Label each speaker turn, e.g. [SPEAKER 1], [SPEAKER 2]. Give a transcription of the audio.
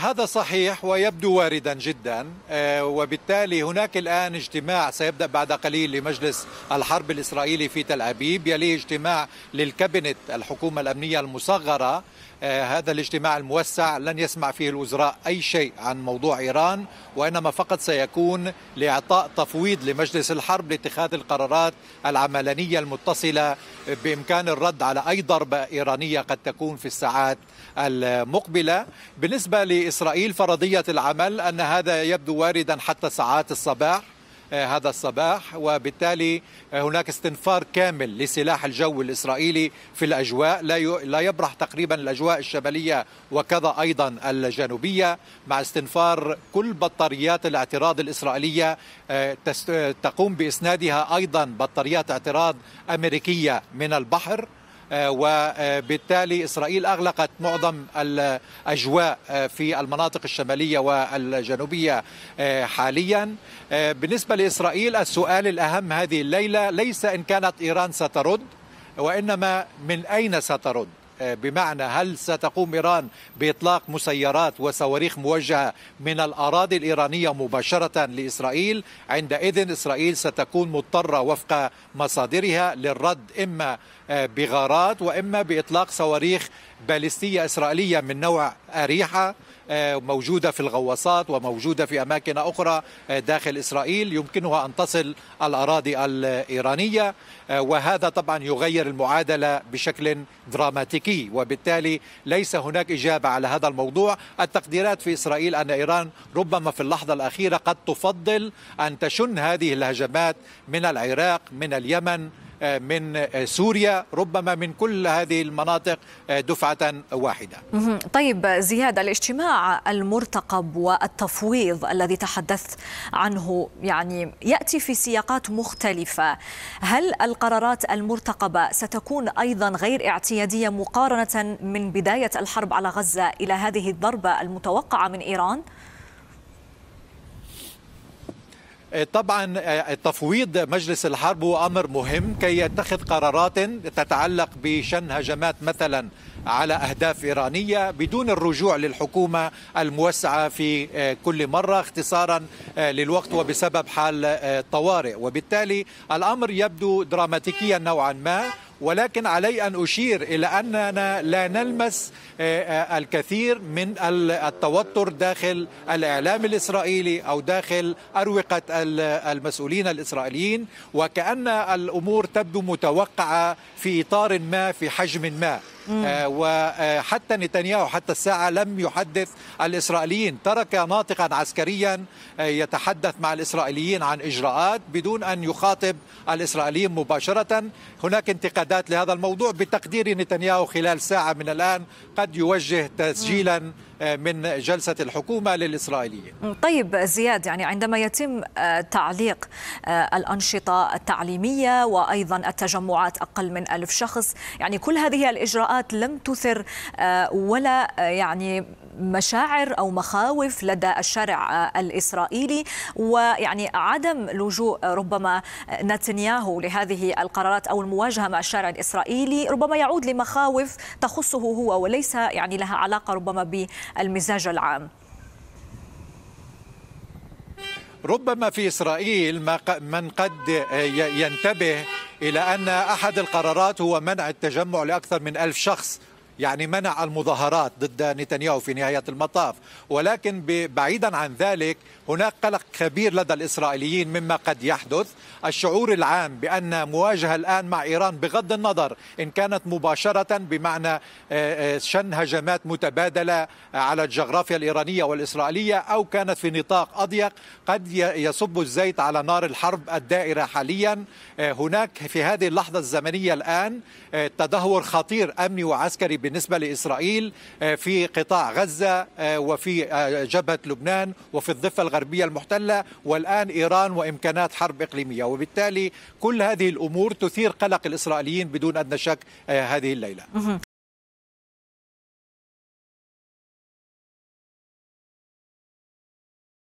[SPEAKER 1] هذا صحيح ويبدو واردا جدا آه، وبالتالي هناك الان اجتماع سيبدا بعد قليل لمجلس الحرب الاسرائيلي في تل ابيب يليه اجتماع للكابينت الحكومه الامنيه المصغره آه، هذا الاجتماع الموسع لن يسمع فيه الوزراء اي شيء عن موضوع ايران وانما فقط سيكون لاعطاء تفويض لمجلس الحرب لاتخاذ القرارات العملانيه المتصله بامكان الرد على اي ضربه ايرانيه قد تكون في الساعات المقبله بالنسبه إسرائيل فرضية العمل أن هذا يبدو واردا حتى ساعات الصباح آه، هذا الصباح وبالتالي آه، هناك استنفار كامل لسلاح الجو الاسرائيلي في الاجواء لا لا يبرح تقريبا الاجواء الشماليه وكذا ايضا الجنوبيه مع استنفار كل بطاريات الاعتراض الاسرائيليه آه، تقوم باسنادها ايضا بطاريات اعتراض امريكيه من البحر آه، وبالتالي إسرائيل أغلقت معظم الأجواء آه، في المناطق الشمالية والجنوبية آه، حاليا بالنسبة لإسرائيل السؤال الأهم هذه الليلة ليس إن كانت إيران سترد وإنما من أين سترد آه، بمعنى هل ستقوم إيران بإطلاق مسيرات وصواريخ موجهة من الأراضي الإيرانية مباشرة لإسرائيل عندئذ إسرائيل ستكون مضطرة وفق مصادرها للرد إما آه، بغارات وإما بإطلاق صواريخ باليستية إسرائيلية من نوع أريحة آه، موجودة في الغواصات وموجودة في أماكن أخرى آه، داخل إسرائيل يمكنها أن تصل الأراضي الإيرانية آه، وهذا طبعا يغير المعادلة بشكل دراماتيكي وبالتالي ليس هناك إجابة على هذا الموضوع التقديرات في إسرائيل أن إيران ربما في اللحظة الأخيرة قد تفضل أن تشن هذه الهجمات من العراق من اليمن آه، من آه، سوريا ربما من كل هذه المناطق آه، دفعة واحدة
[SPEAKER 2] طيب زياد الاجتماع المرتقب والتفويض الذي تحدثت عنه يعني يأتي في سياقات مختلفة هل القرارات المرتقبة ستكون أيضا غير اعتيادية مقارنة من بداية الحرب على غزة إلى هذه الضربة المتوقعة من إيران؟
[SPEAKER 1] طبعا آه، تفويض مجلس الحرب هو امر مهم كي يتخذ قرارات تتعلق بشن هجمات مثلا على اهداف ايرانيه بدون الرجوع للحكومه الموسعه في آه، كل مره اختصارا آه، للوقت وبسبب حال الطوارئ وبالتالي الامر يبدو دراماتيكيا نوعا ما ولكن علي ان اشير الى اننا لا نلمس آه، آه، الكثير من التوتر داخل الاعلام الاسرائيلي او داخل اروقه المسؤولين الاسرائيليين وكان الامور تبدو متوقعه في اطار ما في حجم ما آه، وحتى نتنياهو حتى الساعة لم يحدث الإسرائيليين ترك ناطقا عسكريا آه، يتحدث مع الإسرائيليين عن إجراءات بدون أن يخاطب الإسرائيليين مباشرة هناك انتقادات لهذا الموضوع بتقدير نتنياهو خلال ساعة من الآن قد يوجه تسجيلا من جلسة الحكومة للإسرائيليين
[SPEAKER 2] طيب زياد يعني عندما يتم آه، تعليق آه، الأنشطة التعليمية وأيضا التجمعات أقل من ألف شخص يعني كل هذه الإجراءات لم تثر آه، ولا يعني مشاعر أو مخاوف لدى الشارع الإسرائيلي ويعني عدم لجوء ربما نتنياهو لهذه القرارات أو المواجهة مع الشارع الإسرائيلي ربما يعود لمخاوف تخصه هو وليس يعني لها علاقة ربما المزاج العام
[SPEAKER 1] ربما في إسرائيل من قد ينتبه إلى أن أحد القرارات هو منع التجمع لأكثر من ألف شخص يعني منع المظاهرات ضد نتنياهو في نهاية المطاف ولكن بعيدا عن ذلك هناك قلق كبير لدى الإسرائيليين مما قد يحدث الشعور العام بأن مواجهة الآن مع إيران بغض النظر إن كانت مباشرة بمعنى آه، آه، شن هجمات متبادلة على الجغرافيا الإيرانية والإسرائيلية أو كانت في نطاق أضيق قد يصب الزيت على نار الحرب الدائرة حاليا آه، هناك في هذه اللحظة الزمنية الآن تدهور خطير أمني وعسكري بالنسبة لإسرائيل آه، في قطاع غزة آه، وفي آه، جبهة لبنان وفي الضفة الغربية المحتلة والآن إيران وإمكانات حرب إقليمية وبالتالي كل هذه الأمور تثير قلق الإسرائيليين بدون أدنى شك هذه
[SPEAKER 2] الليلة